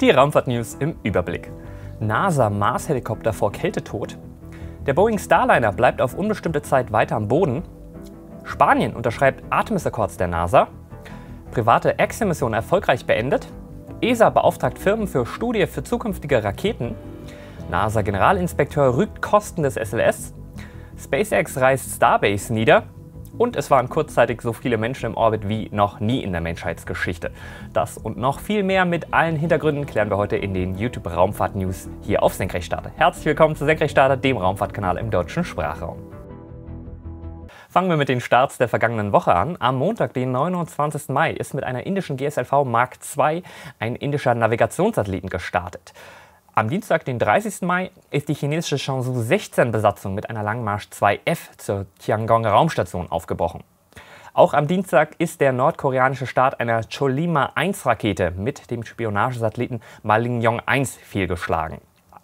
Die Raumfahrt-News im Überblick. NASA-Mars-Helikopter vor Kältetod. Der Boeing Starliner bleibt auf unbestimmte Zeit weiter am Boden. Spanien unterschreibt Artemis-Akkords der NASA. Private Exit-Mission erfolgreich beendet. ESA beauftragt Firmen für Studie für zukünftige Raketen. NASA-Generalinspekteur rügt Kosten des SLS. SpaceX reißt Starbase nieder und es waren kurzzeitig so viele Menschen im Orbit wie noch nie in der Menschheitsgeschichte. Das und noch viel mehr mit allen Hintergründen klären wir heute in den YouTube Raumfahrt News hier auf Senkrechtstarter. Herzlich willkommen zu Senkrechtstarter, dem Raumfahrtkanal im deutschen Sprachraum. Fangen wir mit den Starts der vergangenen Woche an. Am Montag, den 29. Mai, ist mit einer indischen GSLV Mark II ein indischer Navigationssatelliten gestartet. Am Dienstag, den 30. Mai, ist die chinesische Shenzhou-16-Besatzung mit einer Langmarsch 2F zur Tiangong-Raumstation aufgebrochen. Auch am Dienstag ist der nordkoreanische Start einer Cholima-1-Rakete mit dem Spionagesatelliten Malingyong-1 fehlgeschlagen.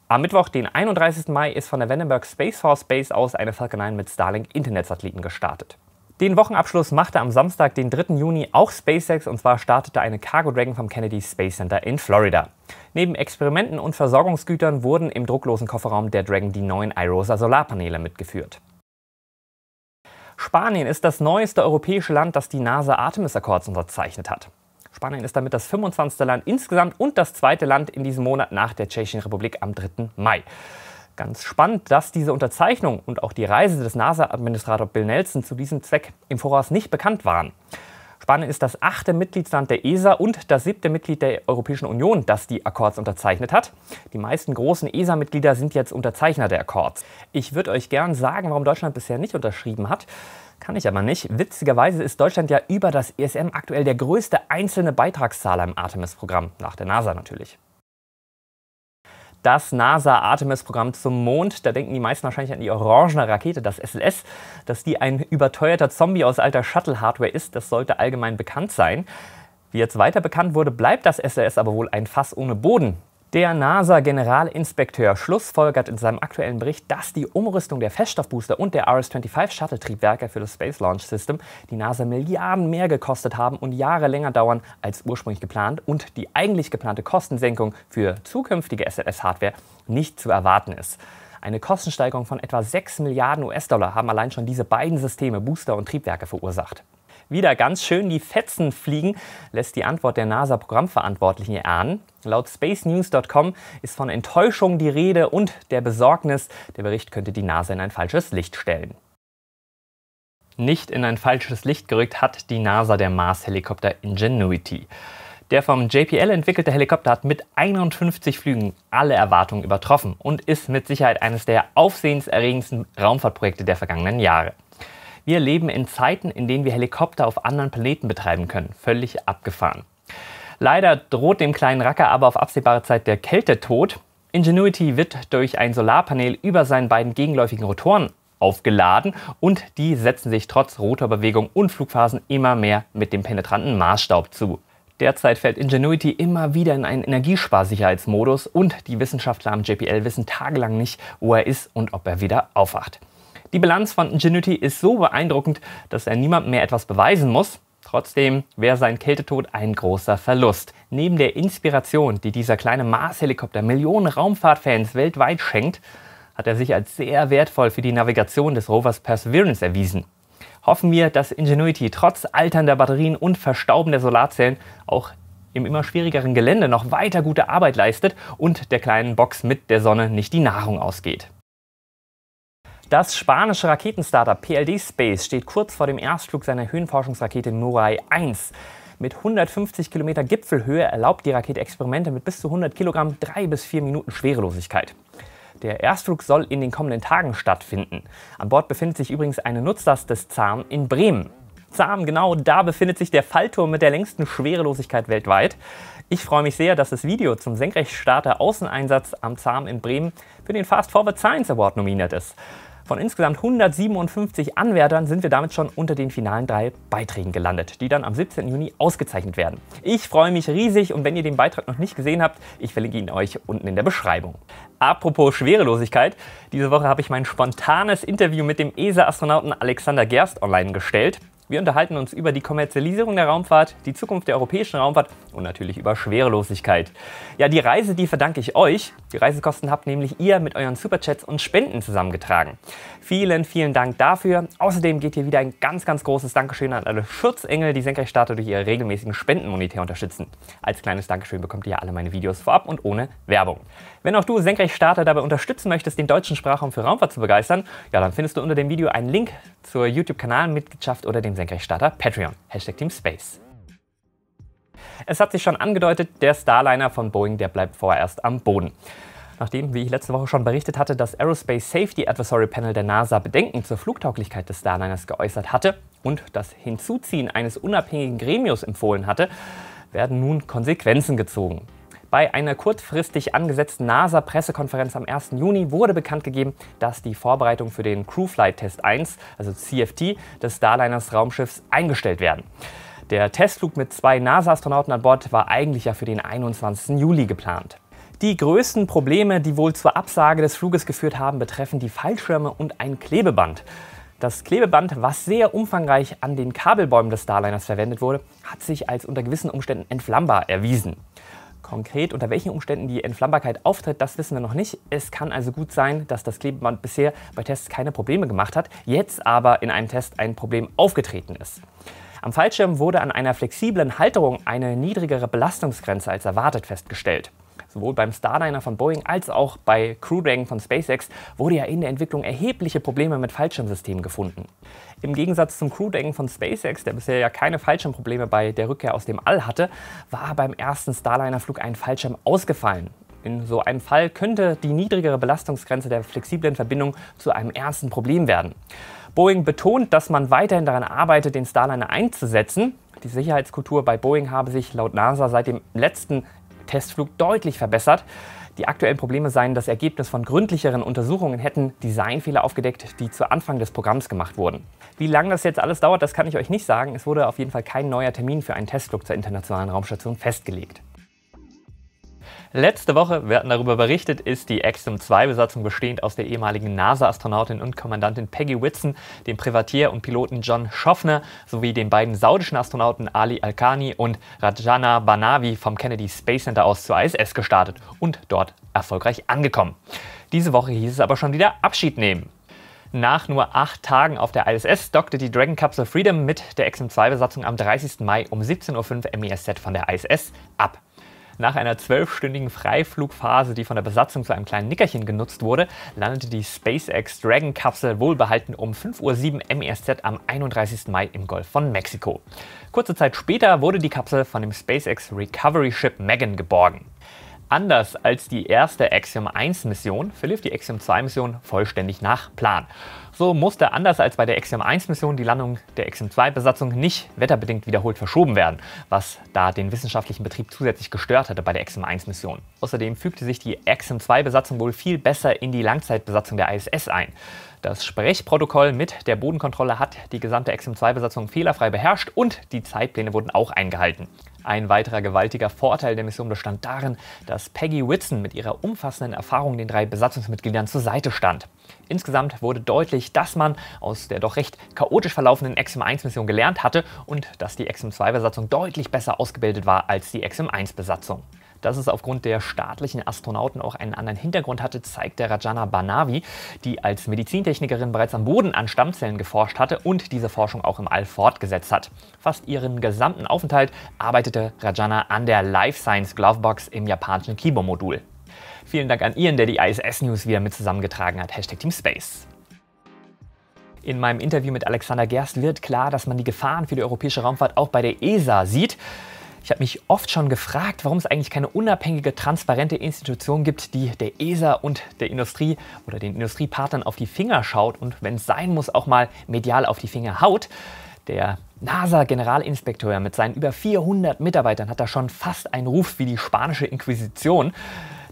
Am Mittwoch, den 31. Mai, ist von der Vandenberg Space Force Base aus eine Falcon 9 mit Starlink Internetsatelliten gestartet. Den Wochenabschluss machte am Samstag, den 3. Juni, auch SpaceX und zwar startete eine Cargo Dragon vom Kennedy Space Center in Florida. Neben Experimenten und Versorgungsgütern wurden im drucklosen Kofferraum der Dragon die neuen iRosa Solarpaneele mitgeführt. Spanien ist das neueste europäische Land, das die NASA Artemis Accords unterzeichnet hat. Spanien ist damit das 25. Land insgesamt und das zweite Land in diesem Monat nach der Tschechischen Republik am 3. Mai. Ganz spannend, dass diese Unterzeichnung und auch die Reise des NASA-Administrator Bill Nelson zu diesem Zweck im Voraus nicht bekannt waren. Spanien ist das achte Mitgliedsland der ESA und das siebte Mitglied der Europäischen Union, das die Akkords unterzeichnet hat. Die meisten großen ESA-Mitglieder sind jetzt Unterzeichner der Akkords. Ich würde euch gern sagen, warum Deutschland bisher nicht unterschrieben hat. Kann ich aber nicht. Witzigerweise ist Deutschland ja über das ESM aktuell der größte einzelne Beitragszahler im Artemis-Programm, nach der NASA natürlich das NASA-Artemis-Programm zum Mond. Da denken die meisten wahrscheinlich an die orangene Rakete, das SLS. Dass die ein überteuerter Zombie aus alter Shuttle-Hardware ist, das sollte allgemein bekannt sein. Wie jetzt weiter bekannt wurde, bleibt das SLS aber wohl ein Fass ohne Boden. Der NASA-Generalinspekteur schlussfolgert in seinem aktuellen Bericht, dass die Umrüstung der Feststoffbooster und der RS-25-Shuttle-Triebwerke für das Space Launch System die NASA Milliarden mehr gekostet haben und Jahre länger dauern als ursprünglich geplant und die eigentlich geplante Kostensenkung für zukünftige SLS-Hardware nicht zu erwarten ist. Eine Kostensteigerung von etwa 6 Milliarden US-Dollar haben allein schon diese beiden Systeme, Booster und Triebwerke, verursacht wieder ganz schön die Fetzen fliegen, lässt die Antwort der NASA-Programmverantwortlichen erahnen. Laut spacenews.com ist von Enttäuschung die Rede und der Besorgnis, der Bericht könnte die NASA in ein falsches Licht stellen. Nicht in ein falsches Licht gerückt hat die NASA der Mars-Helikopter Ingenuity. Der vom JPL entwickelte Helikopter hat mit 51 Flügen alle Erwartungen übertroffen und ist mit Sicherheit eines der aufsehenserregendsten Raumfahrtprojekte der vergangenen Jahre. Wir leben in Zeiten, in denen wir Helikopter auf anderen Planeten betreiben können. Völlig abgefahren. Leider droht dem kleinen Racker aber auf absehbare Zeit der Kältetod. Ingenuity wird durch ein Solarpanel über seinen beiden gegenläufigen Rotoren aufgeladen und die setzen sich trotz Rotorbewegung und Flugphasen immer mehr mit dem penetranten Marsstaub zu. Derzeit fällt Ingenuity immer wieder in einen Energiesparsicherheitsmodus und die Wissenschaftler am JPL wissen tagelang nicht, wo er ist und ob er wieder aufwacht. Die Bilanz von Ingenuity ist so beeindruckend, dass er niemandem mehr etwas beweisen muss. Trotzdem wäre sein Kältetod ein großer Verlust. Neben der Inspiration, die dieser kleine Mars-Helikopter Millionen Raumfahrtfans weltweit schenkt, hat er sich als sehr wertvoll für die Navigation des Rovers Perseverance erwiesen. Hoffen wir, dass Ingenuity trotz alternder Batterien und Verstauben der Solarzellen auch im immer schwierigeren Gelände noch weiter gute Arbeit leistet und der kleinen Box mit der Sonne nicht die Nahrung ausgeht. Das spanische Raketenstartup PLD Space steht kurz vor dem Erstflug seiner Höhenforschungsrakete Mirai 1. Mit 150 Kilometer Gipfelhöhe erlaubt die Rakete Experimente mit bis zu 100 Kilogramm 3 bis 4 Minuten Schwerelosigkeit. Der Erstflug soll in den kommenden Tagen stattfinden. An Bord befindet sich übrigens eine Nutzlast des ZAM in Bremen. ZAM, genau da befindet sich der Fallturm mit der längsten Schwerelosigkeit weltweit. Ich freue mich sehr, dass das Video zum Senkrechtstarter Außeneinsatz am ZAM in Bremen für den Fast Forward Science Award nominiert ist. Von insgesamt 157 Anwärtern sind wir damit schon unter den finalen drei Beiträgen gelandet, die dann am 17. Juni ausgezeichnet werden. Ich freue mich riesig und wenn ihr den Beitrag noch nicht gesehen habt, ich verlinke ihn euch unten in der Beschreibung. Apropos Schwerelosigkeit, diese Woche habe ich mein spontanes Interview mit dem ESA-Astronauten Alexander Gerst online gestellt. Wir unterhalten uns über die Kommerzialisierung der Raumfahrt, die Zukunft der europäischen Raumfahrt und natürlich über Schwerelosigkeit. Ja, die Reise, die verdanke ich euch. Die Reisekosten habt nämlich ihr mit euren Superchats und Spenden zusammengetragen. Vielen, vielen Dank dafür. Außerdem geht hier wieder ein ganz, ganz großes Dankeschön an alle Schutzengel, die Senkrechtstarter durch ihre regelmäßigen Spenden monetär unterstützen. Als kleines Dankeschön bekommt ihr alle meine Videos vorab und ohne Werbung. Wenn auch du Senkrecht Starter dabei unterstützen möchtest, den deutschen Sprachraum für Raumfahrt zu begeistern, ja, dann findest du unter dem Video einen Link zur YouTube-Kanalmitgliedschaft oder dem Senkrecht Starter Patreon. Hashtag Team Space. Es hat sich schon angedeutet, der Starliner von Boeing, der bleibt vorerst am Boden. Nachdem, wie ich letzte Woche schon berichtet hatte, das Aerospace Safety Advisory Panel der NASA Bedenken zur Flugtauglichkeit des Starliners geäußert hatte und das Hinzuziehen eines unabhängigen Gremiums empfohlen hatte, werden nun Konsequenzen gezogen. Bei einer kurzfristig angesetzten NASA-Pressekonferenz am 1. Juni wurde bekannt gegeben, dass die Vorbereitung für den Crew Flight Test 1, also CFT, des Starliners Raumschiffs eingestellt werden. Der Testflug mit zwei NASA-Astronauten an Bord war eigentlich ja für den 21. Juli geplant. Die größten Probleme, die wohl zur Absage des Fluges geführt haben, betreffen die Fallschirme und ein Klebeband. Das Klebeband, was sehr umfangreich an den Kabelbäumen des Starliners verwendet wurde, hat sich als unter gewissen Umständen entflammbar erwiesen. Konkret unter welchen Umständen die Entflammbarkeit auftritt, das wissen wir noch nicht. Es kann also gut sein, dass das Klebeband bisher bei Tests keine Probleme gemacht hat, jetzt aber in einem Test ein Problem aufgetreten ist. Am Fallschirm wurde an einer flexiblen Halterung eine niedrigere Belastungsgrenze als erwartet festgestellt sowohl beim Starliner von Boeing als auch bei Crew Dragon von SpaceX, wurde ja in der Entwicklung erhebliche Probleme mit Fallschirmsystemen gefunden. Im Gegensatz zum Crew Dragon von SpaceX, der bisher ja keine Fallschirmprobleme bei der Rückkehr aus dem All hatte, war beim ersten Starliner-Flug ein Fallschirm ausgefallen. In so einem Fall könnte die niedrigere Belastungsgrenze der flexiblen Verbindung zu einem ersten Problem werden. Boeing betont, dass man weiterhin daran arbeitet, den Starliner einzusetzen. Die Sicherheitskultur bei Boeing habe sich laut NASA seit dem letzten Testflug deutlich verbessert. Die aktuellen Probleme seien das Ergebnis von gründlicheren Untersuchungen, hätten Designfehler aufgedeckt, die zu Anfang des Programms gemacht wurden. Wie lange das jetzt alles dauert, das kann ich euch nicht sagen. Es wurde auf jeden Fall kein neuer Termin für einen Testflug zur Internationalen Raumstation festgelegt. Letzte Woche, wir hatten darüber berichtet, ist die XM-2-Besatzung bestehend aus der ehemaligen NASA-Astronautin und Kommandantin Peggy Whitson, dem Privatier und Piloten John Schoffner sowie den beiden saudischen Astronauten Ali Alkani und Rajana Banavi vom Kennedy Space Center aus zur ISS gestartet und dort erfolgreich angekommen. Diese Woche hieß es aber schon wieder Abschied nehmen. Nach nur acht Tagen auf der ISS dockte die Dragon Capsule Freedom mit der XM-2-Besatzung am 30. Mai um 17.05 Uhr MESZ von der ISS ab. Nach einer zwölfstündigen Freiflugphase, die von der Besatzung zu einem kleinen Nickerchen genutzt wurde, landete die SpaceX Dragon-Kapsel wohlbehalten um 5.07 Uhr MESZ am 31. Mai im Golf von Mexiko. Kurze Zeit später wurde die Kapsel von dem SpaceX Recovery Ship Megan geborgen. Anders als die erste Axiom 1 Mission verlief die Axiom 2 Mission vollständig nach Plan. So musste anders als bei der Axiom 1 Mission die Landung der Axiom 2 Besatzung nicht wetterbedingt wiederholt verschoben werden, was da den wissenschaftlichen Betrieb zusätzlich gestört hatte bei der Axiom 1 Mission. Außerdem fügte sich die Axiom 2 Besatzung wohl viel besser in die Langzeitbesatzung der ISS ein. Das Sprechprotokoll mit der Bodenkontrolle hat die gesamte Axiom 2 Besatzung fehlerfrei beherrscht und die Zeitpläne wurden auch eingehalten. Ein weiterer gewaltiger Vorteil der Mission bestand darin, dass Peggy Whitson mit ihrer umfassenden Erfahrung den drei Besatzungsmitgliedern zur Seite stand. Insgesamt wurde deutlich, dass man aus der doch recht chaotisch verlaufenden XM-1-Mission gelernt hatte und dass die XM-2-Besatzung deutlich besser ausgebildet war als die XM-1-Besatzung. Dass es aufgrund der staatlichen Astronauten auch einen anderen Hintergrund hatte, zeigte Rajana Banavi, die als Medizintechnikerin bereits am Boden an Stammzellen geforscht hatte und diese Forschung auch im All fortgesetzt hat. Fast ihren gesamten Aufenthalt arbeitete Rajana an der Life Science Glovebox im japanischen Kibo-Modul. Vielen Dank an Ian, der die ISS-News wieder mit zusammengetragen hat. Hashtag Team Space. In meinem Interview mit Alexander Gerst wird klar, dass man die Gefahren für die europäische Raumfahrt auch bei der ESA sieht. Ich habe mich oft schon gefragt, warum es eigentlich keine unabhängige, transparente Institution gibt, die der ESA und der Industrie oder den Industriepartnern auf die Finger schaut und wenn es sein muss, auch mal medial auf die Finger haut. Der NASA-Generalinspekteur mit seinen über 400 Mitarbeitern hat da schon fast einen Ruf wie die spanische Inquisition.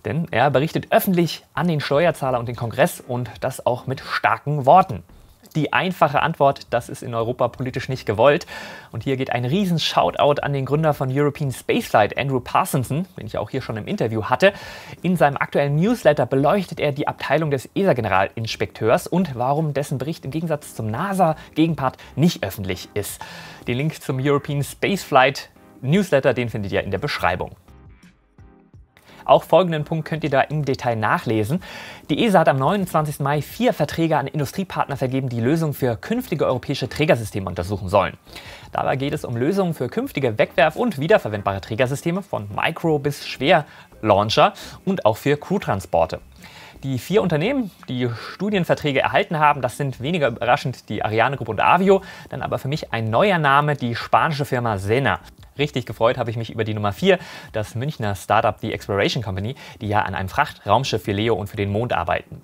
Denn er berichtet öffentlich an den Steuerzahler und den Kongress und das auch mit starken Worten die einfache Antwort, das ist in Europa politisch nicht gewollt. Und hier geht ein riesen Shoutout an den Gründer von European Spaceflight, Andrew Parsonson, den ich auch hier schon im Interview hatte. In seinem aktuellen Newsletter beleuchtet er die Abteilung des ESA-Generalinspekteurs und warum dessen Bericht im Gegensatz zum NASA-Gegenpart nicht öffentlich ist. Den Link zum European Spaceflight Newsletter, den findet ihr in der Beschreibung. Auch folgenden Punkt könnt ihr da im Detail nachlesen. Die ESA hat am 29. Mai vier Verträge an Industriepartner vergeben, die Lösungen für künftige europäische Trägersysteme untersuchen sollen. Dabei geht es um Lösungen für künftige Wegwerf- und wiederverwendbare Trägersysteme von Micro- bis Schwerlauncher und auch für Crewtransporte. Die vier Unternehmen, die Studienverträge erhalten haben, das sind weniger überraschend die Ariane Group und Avio, dann aber für mich ein neuer Name, die spanische Firma Sena. Richtig gefreut habe ich mich über die Nummer 4, das Münchner Startup The Exploration Company, die ja an einem Frachtraumschiff für Leo und für den Mond arbeiten.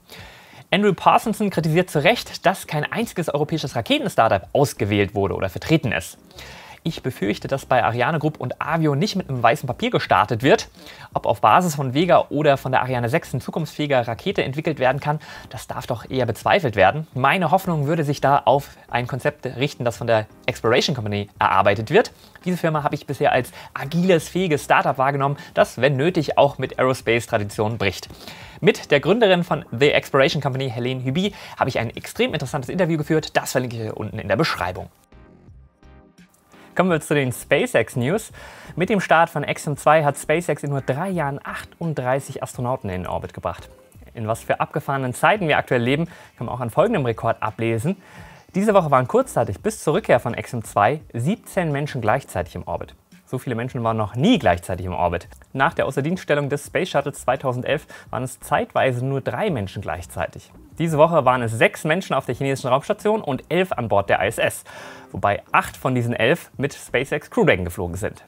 Andrew Parsonson kritisiert zu Recht, dass kein einziges europäisches Raketen-Startup ausgewählt wurde oder vertreten ist. Ich befürchte, dass bei Ariane Group und Avio nicht mit einem weißen Papier gestartet wird. Ob auf Basis von Vega oder von der Ariane 6 ein zukunftsfähiger Rakete entwickelt werden kann, das darf doch eher bezweifelt werden. Meine Hoffnung würde sich da auf ein Konzept richten, das von der Exploration Company erarbeitet wird. Diese Firma habe ich bisher als agiles, fähiges Startup wahrgenommen, das, wenn nötig, auch mit Aerospace-Traditionen bricht. Mit der Gründerin von The Exploration Company, Helene Hübi, habe ich ein extrem interessantes Interview geführt. Das verlinke ich hier unten in der Beschreibung. Kommen wir zu den SpaceX News. Mit dem Start von XM2 hat SpaceX in nur drei Jahren 38 Astronauten in den Orbit gebracht. In was für abgefahrenen Zeiten wir aktuell leben, kann man auch an folgendem Rekord ablesen. Diese Woche waren kurzzeitig bis zur Rückkehr von XM2 17 Menschen gleichzeitig im Orbit. So viele Menschen waren noch nie gleichzeitig im Orbit. Nach der Außerdienststellung des Space Shuttles 2011 waren es zeitweise nur drei Menschen gleichzeitig. Diese Woche waren es sechs Menschen auf der chinesischen Raumstation und elf an Bord der ISS, wobei acht von diesen elf mit SpaceX Crew Dragon geflogen sind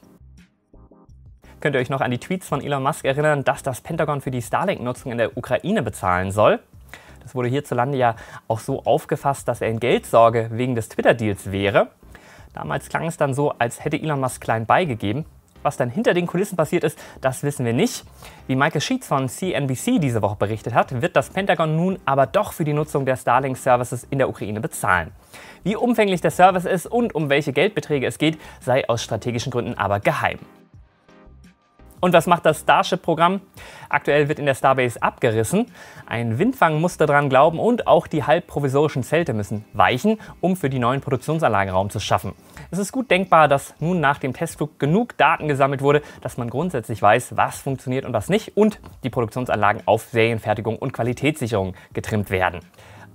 könnt ihr euch noch an die Tweets von Elon Musk erinnern, dass das Pentagon für die Starlink-Nutzung in der Ukraine bezahlen soll. Das wurde hierzulande ja auch so aufgefasst, dass er in Geldsorge wegen des Twitter-Deals wäre. Damals klang es dann so, als hätte Elon Musk klein beigegeben. Was dann hinter den Kulissen passiert ist, das wissen wir nicht. Wie Michael Sheets von CNBC diese Woche berichtet hat, wird das Pentagon nun aber doch für die Nutzung der Starlink-Services in der Ukraine bezahlen. Wie umfänglich der Service ist und um welche Geldbeträge es geht, sei aus strategischen Gründen aber geheim. Und was macht das Starship-Programm? Aktuell wird in der Starbase abgerissen. Ein Windfang muss daran glauben und auch die halbprovisorischen Zelte müssen weichen, um für die neuen Produktionsanlagen Raum zu schaffen. Es ist gut denkbar, dass nun nach dem Testflug genug Daten gesammelt wurde, dass man grundsätzlich weiß, was funktioniert und was nicht und die Produktionsanlagen auf Serienfertigung und Qualitätssicherung getrimmt werden.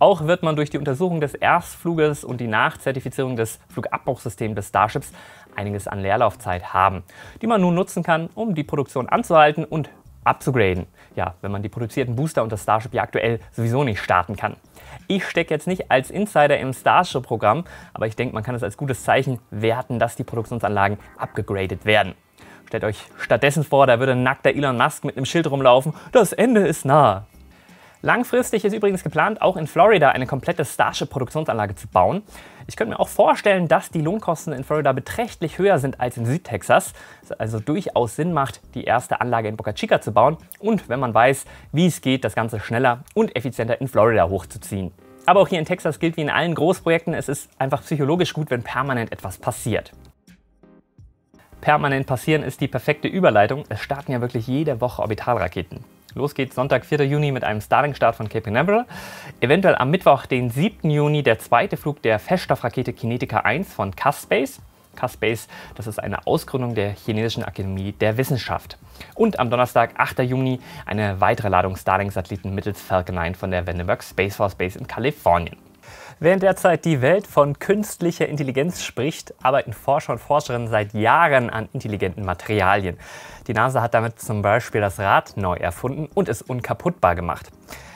Auch wird man durch die Untersuchung des Erstfluges und die Nachzertifizierung des Flugabbruchsystems des Starships einiges an Leerlaufzeit haben, die man nun nutzen kann, um die Produktion anzuhalten und abzugraden. Ja, wenn man die produzierten Booster und das Starship ja aktuell sowieso nicht starten kann. Ich stecke jetzt nicht als Insider im Starship-Programm, aber ich denke, man kann es als gutes Zeichen werten, dass die Produktionsanlagen abgegradet werden. Stellt euch stattdessen vor, da würde ein nackter Elon Musk mit einem Schild rumlaufen, das Ende ist nahe. Langfristig ist übrigens geplant, auch in Florida eine komplette Starship-Produktionsanlage zu bauen. Ich könnte mir auch vorstellen, dass die Lohnkosten in Florida beträchtlich höher sind als in Südtexas. Es also durchaus Sinn macht, die erste Anlage in Boca Chica zu bauen und, wenn man weiß, wie es geht, das Ganze schneller und effizienter in Florida hochzuziehen. Aber auch hier in Texas gilt wie in allen Großprojekten, es ist einfach psychologisch gut, wenn permanent etwas passiert. Permanent passieren ist die perfekte Überleitung. Es starten ja wirklich jede Woche Orbitalraketen. Los geht's Sonntag, 4. Juni mit einem Starting-Start von Cape Canaveral. Eventuell am Mittwoch, den 7. Juni, der zweite Flug der Feststoffrakete Kinetica 1 von Caspace. Caspace, das ist eine Ausgründung der Chinesischen Akademie der Wissenschaft. Und am Donnerstag, 8. Juni, eine weitere Ladung Starlink-Satelliten mittels Falcon 9 von der Vandenberg Space Force Base in Kalifornien. Während derzeit die Welt von künstlicher Intelligenz spricht, arbeiten Forscher und Forscherinnen seit Jahren an intelligenten Materialien. Die NASA hat damit zum Beispiel das Rad neu erfunden und es unkaputtbar gemacht.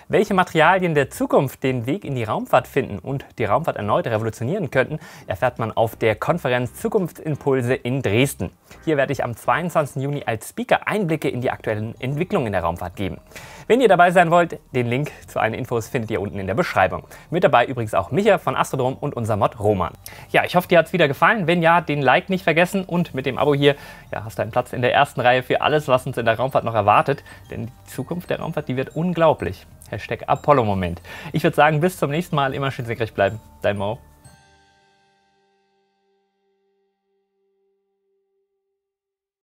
Welche Materialien der Zukunft den Weg in die Raumfahrt finden und die Raumfahrt erneut revolutionieren könnten, erfährt man auf der Konferenz Zukunftsimpulse in Dresden. Hier werde ich am 22. Juni als Speaker Einblicke in die aktuellen Entwicklungen in der Raumfahrt geben. Wenn ihr dabei sein wollt, den Link zu allen Infos findet ihr unten in der Beschreibung. Mit dabei übrigens auch Micha von Astrodrom und unser Mod Roman. Ja, ich hoffe, dir hat es wieder gefallen. Wenn ja, den Like nicht vergessen und mit dem Abo hier ja, hast du einen Platz in der ersten Reihe für alles, was uns in der Raumfahrt noch erwartet. Denn die Zukunft der Raumfahrt, die wird unglaublich. Hashtag Apollo-Moment. Ich würde sagen, bis zum nächsten Mal. Immer schön senkrecht bleiben. Dein Mo.